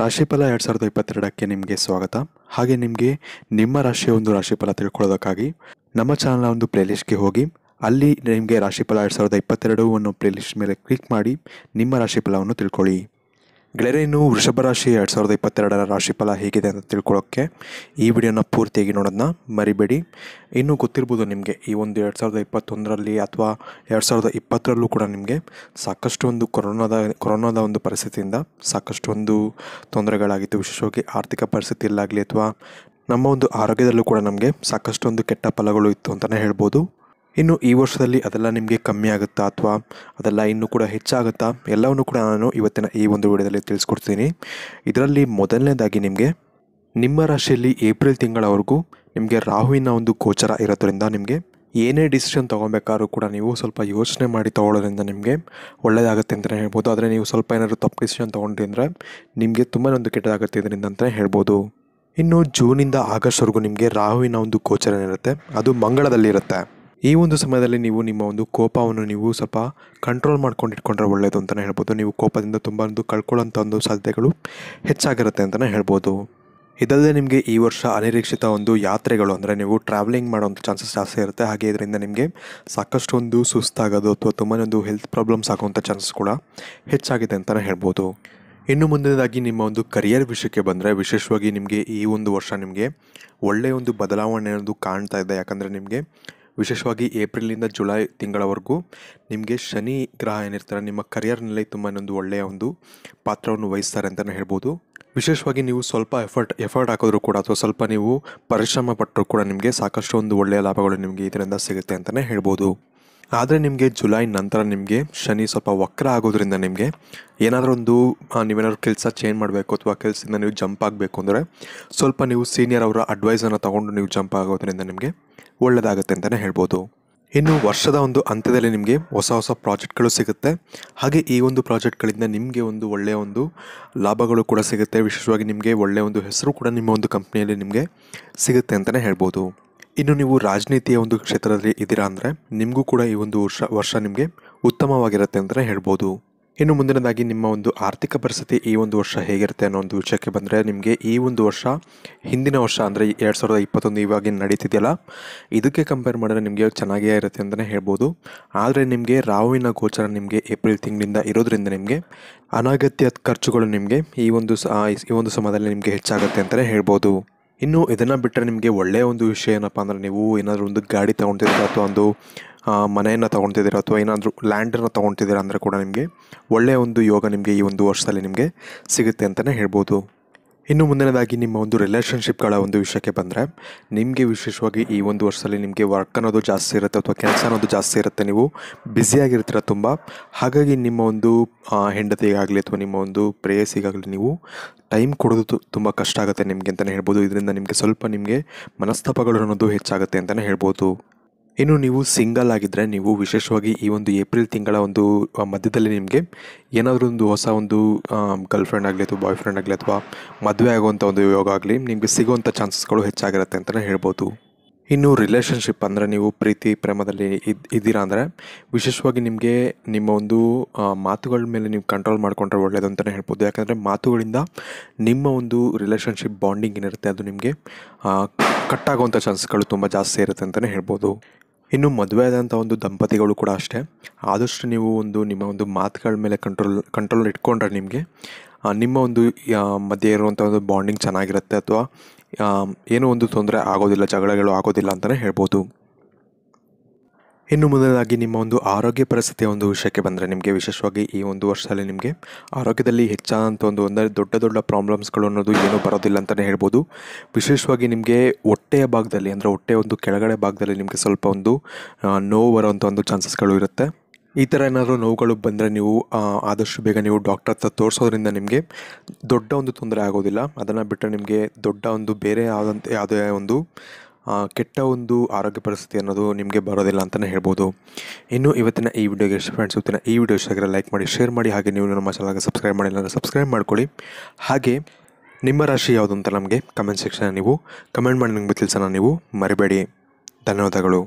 ರಾಶಿಫಲ ಎರಡು ಸಾವಿರದ ಇಪ್ಪತ್ತೆರಡಕ್ಕೆ ನಿಮಗೆ ಸ್ವಾಗತ ಹಾಗೆ ನಿಮಗೆ ನಿಮ್ಮ ರಾಶಿಯ ಒಂದು ರಾಶಿಫಲ ತಿಳ್ಕೊಳ್ಳೋದಕ್ಕಾಗಿ ನಮ್ಮ ಚಾನಲ್ನ ಒಂದು ಪ್ಲೇಲಿಸ್ಟ್ಗೆ ಹೋಗಿ ಅಲ್ಲಿ ನಿಮಗೆ ರಾಶಿಫಲ ಎರಡು ಸಾವಿರದ ಇಪ್ಪತ್ತೆರಡು ಪ್ಲೇ ಪ್ಲೇಲಿಸ್ಟ್ ಮೇಲೆ ಕ್ಲಿಕ್ ಮಾಡಿ ನಿಮ್ಮ ರಾಶಿಫಲವನ್ನು ತಿಳ್ಕೊಳ್ಳಿ ವೃಷಭ ರಾಶಿ ಎರಡು ಸಾವಿರದ ಇಪ್ಪತ್ತೆರಡರ ಫಲ ಹೇಗಿದೆ ಅಂತ ತಿಳ್ಕೊಳ್ಳೋಕ್ಕೆ ಈ ವಿಡಿಯೋನ ಪೂರ್ತಿಯಾಗಿ ನೋಡೋದನ್ನ ಮರಿಬೇಡಿ ಇನ್ನೂ ಗೊತ್ತಿರ್ಬೋದು ನಿಮಗೆ ಈ ಒಂದು ಎರಡು ಸಾವಿರದ ಇಪ್ಪತ್ತೊಂದರಲ್ಲಿ ಅಥವಾ ಎರಡು ಸಾವಿರದ ಇಪ್ಪತ್ತರಲ್ಲೂ ಕೂಡ ನಿಮಗೆ ಸಾಕಷ್ಟು ಒಂದು ಕೊರೋನಾದ ಕೊರೋನಾದ ಒಂದು ಪರಿಸ್ಥಿತಿಯಿಂದ ಸಾಕಷ್ಟು ಒಂದು ತೊಂದರೆಗಳಾಗಿತ್ತು ವಿಶೇಷವಾಗಿ ಆರ್ಥಿಕ ಪರಿಸ್ಥಿತಿಯಲ್ಲಾಗಲಿ ಅಥವಾ ನಮ್ಮ ಒಂದು ಆರೋಗ್ಯದಲ್ಲೂ ಕೂಡ ನಮಗೆ ಸಾಕಷ್ಟೊಂದು ಕೆಟ್ಟ ಫಲಗಳು ಇತ್ತು ಅಂತಲೇ ಹೇಳ್ಬೋದು ಇನ್ನು ಈ ವರ್ಷದಲ್ಲಿ ಅದೆಲ್ಲ ನಿಮಗೆ ಕಮ್ಮಿ ಆಗುತ್ತಾ ಅಥವಾ ಅದೆಲ್ಲ ಇನ್ನೂ ಕೂಡ ಹೆಚ್ಚಾಗುತ್ತಾ ಎಲ್ಲವನ್ನು ಕೂಡ ನಾನು ಇವತ್ತಿನ ಈ ಒಂದು ವಿಡಿಯೋದಲ್ಲಿ ತಿಳಿಸ್ಕೊಡ್ತೀನಿ ಇದರಲ್ಲಿ ಮೊದಲನೇದಾಗಿ ನಿಮಗೆ ನಿಮ್ಮ ರಾಶಿಯಲ್ಲಿ ಏಪ್ರಿಲ್ ತಿಂಗಳವರೆಗೂ ನಿಮಗೆ ರಾಹುವಿನ ಒಂದು ಗೋಚರ ಇರೋದ್ರಿಂದ ನಿಮಗೆ ಏನೇ ಡಿಸಿಷನ್ ತೊಗೊಬೇಕಾದ್ರೂ ಕೂಡ ನೀವು ಸ್ವಲ್ಪ ಯೋಚನೆ ಮಾಡಿ ತೊಗೊಳ್ಳೋದ್ರಿಂದ ನಿಮಗೆ ಒಳ್ಳೆಯದಾಗುತ್ತೆ ಅಂತಲೇ ಹೇಳ್ಬೋದು ಆದರೆ ನೀವು ಸ್ವಲ್ಪ ಏನಾದರೂ ತಪ್ಪು ಡಿಸಿಷನ್ ತೊಗೊಂಡ್ರಿ ಅಂದರೆ ನಿಮಗೆ ತುಂಬಾ ಒಂದು ಕೆಟ್ಟದಾಗುತ್ತೆ ಇದರಿಂದ ಅಂತಲೇ ಹೇಳ್ಬೋದು ಇನ್ನು ಜೂನಿಂದ ಆಗಸ್ಟ್ವರೆಗೂ ನಿಮಗೆ ರಾಹುವಿನ ಒಂದು ಗೋಚರ ಇರುತ್ತೆ ಅದು ಮಂಗಳದಲ್ಲಿರುತ್ತೆ ಈ ಒಂದು ಸಮಯದಲ್ಲಿ ನೀವು ನಿಮ್ಮ ಒಂದು ಕೋಪವನ್ನು ನೀವು ಸ್ವಲ್ಪ ಕಂಟ್ರೋಲ್ ಮಾಡ್ಕೊಂಡು ಇಟ್ಕೊಂಡ್ರೆ ಒಳ್ಳೆಯದು ಅಂತಲೇ ಹೇಳ್ಬೋದು ನೀವು ಕೋಪದಿಂದ ತುಂಬ ಒಂದು ಕಳ್ಕೊಳ್ಳೋಂಥ ಒಂದು ಸಾಧ್ಯತೆಗಳು ಹೆಚ್ಚಾಗಿರುತ್ತೆ ಅಂತಲೇ ಹೇಳ್ಬೋದು ಇದಲ್ಲದೆ ನಿಮಗೆ ಈ ವರ್ಷ ಅನಿರೀಕ್ಷಿತ ಒಂದು ಯಾತ್ರೆಗಳು ಅಂದರೆ ನೀವು ಟ್ರಾವೆಲಿಂಗ್ ಮಾಡುವಂಥ ಚಾನ್ಸಸ್ ಜಾಸ್ತಿ ಇರುತ್ತೆ ಹಾಗೆ ಇದರಿಂದ ನಿಮಗೆ ಸಾಕಷ್ಟು ಒಂದು ಸುಸ್ತಾಗೋದು ಅಥವಾ ತುಂಬಾ ಒಂದು ಹೆಲ್ತ್ ಪ್ರಾಬ್ಲಮ್ಸ್ ಆಗುವಂಥ ಚಾನ್ಸಸ್ ಕೂಡ ಹೆಚ್ಚಾಗಿದೆ ಅಂತಲೇ ಹೇಳ್ಬೋದು ಇನ್ನು ಮುಂದಿನದಾಗಿ ನಿಮ್ಮ ಒಂದು ಕರಿಯರ್ ವಿಷಯಕ್ಕೆ ಬಂದರೆ ವಿಶೇಷವಾಗಿ ನಿಮಗೆ ಈ ಒಂದು ವರ್ಷ ನಿಮಗೆ ಒಳ್ಳೆಯ ಒಂದು ಬದಲಾವಣೆ ಅನ್ನೋದು ಕಾಣ್ತಾ ಇದೆ ಯಾಕಂದರೆ ನಿಮಗೆ ವಿಶೇಷವಾಗಿ ಏಪ್ರಿಲಿಂದ ಜುಲೈ ತಿಂಗಳವರೆಗೂ ನಿಮಗೆ ಶನಿ ಗ್ರಹ ಏನಿರ್ತಾರೆ ನಿಮ್ಮ ಕರಿಯರ್ನಲ್ಲಿ ತುಂಬ ಒಂದು ಒಳ್ಳೆಯ ಒಂದು ಪಾತ್ರವನ್ನು ವಹಿಸ್ತಾರೆ ಅಂತಲೇ ಹೇಳ್ಬೋದು ವಿಶೇಷವಾಗಿ ನೀವು ಸ್ವಲ್ಪ ಎಫರ್ಟ್ ಎಫರ್ಟ್ ಹಾಕಿದ್ರು ಕೂಡ ಅಥವಾ ಸ್ವಲ್ಪ ನೀವು ಪರಿಶ್ರಮ ಪಟ್ಟರೂ ಕೂಡ ನಿಮಗೆ ಸಾಕಷ್ಟು ಒಂದು ಒಳ್ಳೆಯ ಲಾಭಗಳು ನಿಮಗೆ ಇದರಿಂದ ಸಿಗುತ್ತೆ ಅಂತಲೇ ಹೇಳ್ಬೋದು ಆದರೆ ನಿಮಗೆ ಜುಲೈ ನಂತರ ನಿಮಗೆ ಶನಿ ಸ್ವಲ್ಪ ವಕ್ರ ಆಗೋದ್ರಿಂದ ನಿಮಗೆ ಏನಾದರೂ ಒಂದು ನೀವೇನಾದ್ರೂ ಕೆಲಸ ಚೇಂಜ್ ಮಾಡಬೇಕು ಅಥವಾ ಕೆಲಸದಿಂದ ನೀವು ಜಂಪ್ ಆಗಬೇಕು ಅಂದರೆ ಸ್ವಲ್ಪ ನೀವು ಸೀನಿಯರ್ ಅವರ ಅಡ್ವೈಸನ್ನು ತೊಗೊಂಡು ನೀವು ಜಂಪ್ ಆಗೋದ್ರಿಂದ ನಿಮಗೆ ಒಳ್ಳೆಯದಾಗುತ್ತೆ ಅಂತಲೇ ಹೇಳ್ಬೋದು ಇನ್ನು ವರ್ಷದ ಒಂದು ಅಂತ್ಯದಲ್ಲಿ ನಿಮಗೆ ಹೊಸ ಹೊಸ ಪ್ರಾಜೆಕ್ಟ್ಗಳು ಸಿಗುತ್ತೆ ಹಾಗೆ ಈ ಒಂದು ಪ್ರಾಜೆಕ್ಟ್ಗಳಿಂದ ನಿಮಗೆ ಒಂದು ಒಳ್ಳೆಯ ಒಂದು ಲಾಭಗಳು ಕೂಡ ಸಿಗುತ್ತೆ ವಿಶೇಷವಾಗಿ ನಿಮಗೆ ಒಳ್ಳೆಯ ಒಂದು ಹೆಸರು ಕೂಡ ನಿಮ್ಮ ಒಂದು ಕಂಪ್ನಿಯಲ್ಲಿ ನಿಮಗೆ ಸಿಗುತ್ತೆ ಅಂತಲೇ ಹೇಳ್ಬೋದು ಇನ್ನು ನೀವು ರಾಜನೀತಿಯ ಒಂದು ಕ್ಷೇತ್ರದಲ್ಲಿ ಇದ್ದೀರಾ ಅಂದರೆ ನಿಮಗೂ ಕೂಡ ಈ ಒಂದು ವರ್ಷ ವರ್ಷ ನಿಮಗೆ ಉತ್ತಮವಾಗಿರುತ್ತೆ ಅಂತಲೇ ಹೇಳ್ಬೋದು ಇನ್ನು ಮುಂದಿನದಾಗಿ ನಿಮ್ಮ ಒಂದು ಆರ್ಥಿಕ ಪರಿಸ್ಥಿತಿ ಈ ಒಂದು ವರ್ಷ ಹೇಗಿರುತ್ತೆ ಅನ್ನೋ ಒಂದು ವಿಷಯಕ್ಕೆ ಬಂದರೆ ನಿಮಗೆ ಈ ಒಂದು ವರ್ಷ ಹಿಂದಿನ ವರ್ಷ ಅಂದರೆ ಎರಡು ಸಾವಿರದ ಇಪ್ಪತ್ತೊಂದು ಇವಾಗಿನ ನಡೀತಿದೆಯಲ್ಲ ಇದಕ್ಕೆ ಕಂಪೇರ್ ಮಾಡಿದ್ರೆ ನಿಮಗೆ ಚೆನ್ನಾಗೇ ಇರುತ್ತೆ ಅಂತಲೇ ಹೇಳ್ಬೋದು ಆದರೆ ನಿಮಗೆ ರಾಹುವಿನ ಗೋಚರ ನಿಮಗೆ ಏಪ್ರಿಲ್ ತಿಂಗಳಿಂದ ಇರೋದ್ರಿಂದ ನಿಮಗೆ ಅನಗತ್ಯ ಖರ್ಚುಗಳು ನಿಮಗೆ ಈ ಒಂದು ಈ ಒಂದು ಸಮಯದಲ್ಲಿ ನಿಮಗೆ ಹೆಚ್ಚಾಗುತ್ತೆ ಅಂತಲೇ ಹೇಳ್ಬೋದು ಇನ್ನು ಇದನ್ನು ಬಿಟ್ಟರೆ ನಿಮಗೆ ಒಳ್ಳೆಯ ಒಂದು ವಿಷಯ ಏನಪ್ಪ ಅಂದರೆ ನೀವು ಏನಾದರೂ ಒಂದು ಗಾಡಿ ತೊಗೊಳ್ತಿದ್ದೀರಾ ಅಥವಾ ಒಂದು ಮನೆಯನ್ನು ತೊಗೊಳ್ತಿದ್ದೀರಾ ಅಥವಾ ಏನಾದರೂ ಲ್ಯಾಂಡನ್ನು ತೊಗೊಳ್ತಿದ್ದೀರಾ ಅಂದರೆ ಕೂಡ ನಿಮಗೆ ಒಳ್ಳೆಯ ಒಂದು ಯೋಗ ನಿಮಗೆ ಈ ಒಂದು ವರ್ಷದಲ್ಲಿ ನಿಮಗೆ ಸಿಗುತ್ತೆ ಅಂತಲೇ ಹೇಳ್ಬೋದು ಇನ್ನು ಮುಂದಿನದಾಗಿ ನಿಮ್ಮ ಒಂದು ರಿಲೇಷನ್ಶಿಪ್ಗಳ ಒಂದು ವಿಷಯಕ್ಕೆ ಬಂದರೆ ನಿಮಗೆ ವಿಶೇಷವಾಗಿ ಈ ಒಂದು ವರ್ಷದಲ್ಲಿ ನಿಮಗೆ ವರ್ಕ್ ಅನ್ನೋದು ಜಾಸ್ತಿ ಇರುತ್ತೆ ಅಥವಾ ಕೆಲಸ ಅನ್ನೋದು ಜಾಸ್ತಿ ಇರುತ್ತೆ ನೀವು ಬ್ಯುಸಿಯಾಗಿರ್ತೀರ ತುಂಬ ಹಾಗಾಗಿ ನಿಮ್ಮ ಒಂದು ಹೆಂಡತಿಗಾಗಲಿ ಅಥವಾ ನಿಮ್ಮ ಒಂದು ಪ್ರೇಯಸಿಗಾಗಲಿ ನೀವು ಟೈಮ್ ಕೊಡೋದು ತುಂಬ ಕಷ್ಟ ಆಗುತ್ತೆ ನಿಮಗೆ ಅಂತಲೇ ಹೇಳ್ಬೋದು ಇದರಿಂದ ನಿಮಗೆ ಸ್ವಲ್ಪ ನಿಮಗೆ ಮನಸ್ತಾಪಗಳು ಅನ್ನೋದು ಹೆಚ್ಚಾಗುತ್ತೆ ಅಂತಲೇ ಹೇಳ್ಬೋದು ಇನ್ನು ನೀವು ಸಿಂಗಲ್ ಆಗಿದ್ದರೆ ನೀವು ವಿಶೇಷವಾಗಿ ಈ ಒಂದು ಏಪ್ರಿಲ್ ತಿಂಗಳ ಒಂದು ಮಧ್ಯದಲ್ಲಿ ನಿಮಗೆ ಏನಾದರೂ ಒಂದು ಹೊಸ ಒಂದು ಗರ್ಲ್ ಫ್ರೆಂಡ್ ಆಗಲಿ ಅಥವಾ ಬಾಯ್ ಫ್ರೆಂಡ್ ಆಗಲಿ ಅಥವಾ ಮದುವೆ ಆಗುವಂಥ ಒಂದು ಯೋಗ ಆಗಲಿ ನಿಮಗೆ ಸಿಗುವಂಥ ಚಾನ್ಸಸ್ಗಳು ಹೆಚ್ಚಾಗಿರುತ್ತೆ ಅಂತಲೇ ಹೇಳ್ಬೋದು ಇನ್ನು ರಿಲೇಷನ್ಶಿಪ್ ಅಂದರೆ ನೀವು ಪ್ರೀತಿ ಪ್ರೇಮದಲ್ಲಿ ಇದ್ ಇದ್ದೀರಾ ಅಂದರೆ ವಿಶೇಷವಾಗಿ ನಿಮಗೆ ನಿಮ್ಮ ಒಂದು ಮಾತುಗಳ ಮೇಲೆ ನೀವು ಕಂಟ್ರೋಲ್ ಮಾಡಿಕೊಂಡ್ರೆ ಒಳ್ಳೆಯದು ಅಂತಲೇ ಹೇಳ್ಬೋದು ಯಾಕಂದರೆ ಮಾತುಗಳಿಂದ ನಿಮ್ಮ ಒಂದು ರಿಲೇಷನ್ಶಿಪ್ ಬಾಂಡಿಂಗ್ ಏನಿರುತ್ತೆ ಅದು ನಿಮಗೆ ಕಟ್ಟಾಗುವಂಥ ಚಾನ್ಸ್ಗಳು ತುಂಬ ಜಾಸ್ತಿ ಇರುತ್ತೆ ಅಂತಲೇ ಹೇಳ್ಬೋದು ಇನ್ನು ಮದುವೆ ಆದಂಥ ಒಂದು ದಂಪತಿಗಳು ಕೂಡ ಅಷ್ಟೇ ಆದಷ್ಟು ನೀವು ಒಂದು ನಿಮ್ಮ ಒಂದು ಮಾತುಗಳ ಮೇಲೆ ಕಂಟ್ರೋಲ್ ಕಂಟ್ರೋಲ್ ಇಟ್ಕೊಂಡ್ರೆ ನಿಮಗೆ ನಿಮ್ಮ ಒಂದು ಮಧ್ಯೆ ಇರುವಂಥ ಒಂದು ಬಾಂಡಿಂಗ್ ಚೆನ್ನಾಗಿರುತ್ತೆ ಅಥವಾ ಏನೋ ಒಂದು ತೊಂದರೆ ಆಗೋದಿಲ್ಲ ಜಗಳಗಳು ಆಗೋದಿಲ್ಲ ಅಂತಲೇ ಹೇಳ್ಬೋದು ಇನ್ನು ಮೊದಲಾಗಿ ನಿಮ್ಮ ಒಂದು ಆರೋಗ್ಯ ಪರಿಸ್ಥಿತಿಯ ಒಂದು ವಿಷಯಕ್ಕೆ ಬಂದರೆ ನಿಮಗೆ ವಿಶೇಷವಾಗಿ ಈ ಒಂದು ವರ್ಷದಲ್ಲಿ ನಿಮಗೆ ಆರೋಗ್ಯದಲ್ಲಿ ಹೆಚ್ಚಾದಂಥ ಒಂದು ಅಂದರೆ ದೊಡ್ಡ ದೊಡ್ಡ ಪ್ರಾಬ್ಲಮ್ಸ್ಗಳು ಅನ್ನೋದು ಏನೂ ಬರೋದಿಲ್ಲ ಅಂತಲೇ ಹೇಳ್ಬೋದು ವಿಶೇಷವಾಗಿ ನಿಮಗೆ ಹೊಟ್ಟೆಯ ಭಾಗದಲ್ಲಿ ಅಂದರೆ ಹೊಟ್ಟೆಯ ಒಂದು ಕೆಳಗಡೆ ಭಾಗದಲ್ಲಿ ನಿಮಗೆ ಸ್ವಲ್ಪ ಒಂದು ನೋವು ಬರೋವಂಥ ಒಂದು ಚಾನ್ಸಸ್ಗಳು ಇರುತ್ತೆ ಈ ಥರ ಏನಾದರೂ ನೋವುಗಳು ಬಂದರೆ ನೀವು ಆದಷ್ಟು ಬೇಗ ನೀವು ಡಾಕ್ಟರ್ ಹತ್ರ ತೋರಿಸೋದ್ರಿಂದ ನಿಮಗೆ ದೊಡ್ಡ ಒಂದು ತೊಂದರೆ ಆಗೋದಿಲ್ಲ ಅದನ್ನು ಬಿಟ್ಟರೆ ನಿಮಗೆ ದೊಡ್ಡ ಒಂದು ಬೇರೆ ಆದಂಥ ಯಾವುದೇ ಒಂದು ಕೆಟ್ಟ ಒಂದು ಆರೋಗ್ಯ ಪರಿಸ್ಥಿತಿ ಅನ್ನೋದು ನಿಮಗೆ ಬರೋದಿಲ್ಲ ಅಂತಲೇ ಹೇಳ್ಬೋದು ಇನ್ನು ಇವತ್ತಿನ ಈ ವಿಡಿಯೋಗೆ ಎಷ್ಟು ಫ್ರೆಂಡ್ಸ್ ಇವತ್ತಿನ ಈ ವಿಡಿಯೋ ಇಷ್ಟ ಲೈಕ್ ಮಾಡಿ ಶೇರ್ ಮಾಡಿ ಹಾಗೆ ನೀವು ನಮ್ಮ ಚಾನಲ್ಗೆ ಸಬ್ಸ್ಕ್ರೈಬ್ ಮಾಡಿಲ್ಲ ಅಂದರೆ ಸಬ್ಸ್ಕ್ರೈಬ್ ಮಾಡ್ಕೊಳ್ಳಿ ಹಾಗೆ ನಿಮ್ಮ ರಾಶಿ ಯಾವುದು ಅಂತ ನಮಗೆ ಕಮೆಂಟ್ ಸೆಕ್ಷನ್ ನೀವು ಕಮೆಂಟ್ ಮಾಡಿ ನಮಗೆ ತಿಳಿಸೋಣ ನೀವು ಮರಿಬೇಡಿ ಧನ್ಯವಾದಗಳು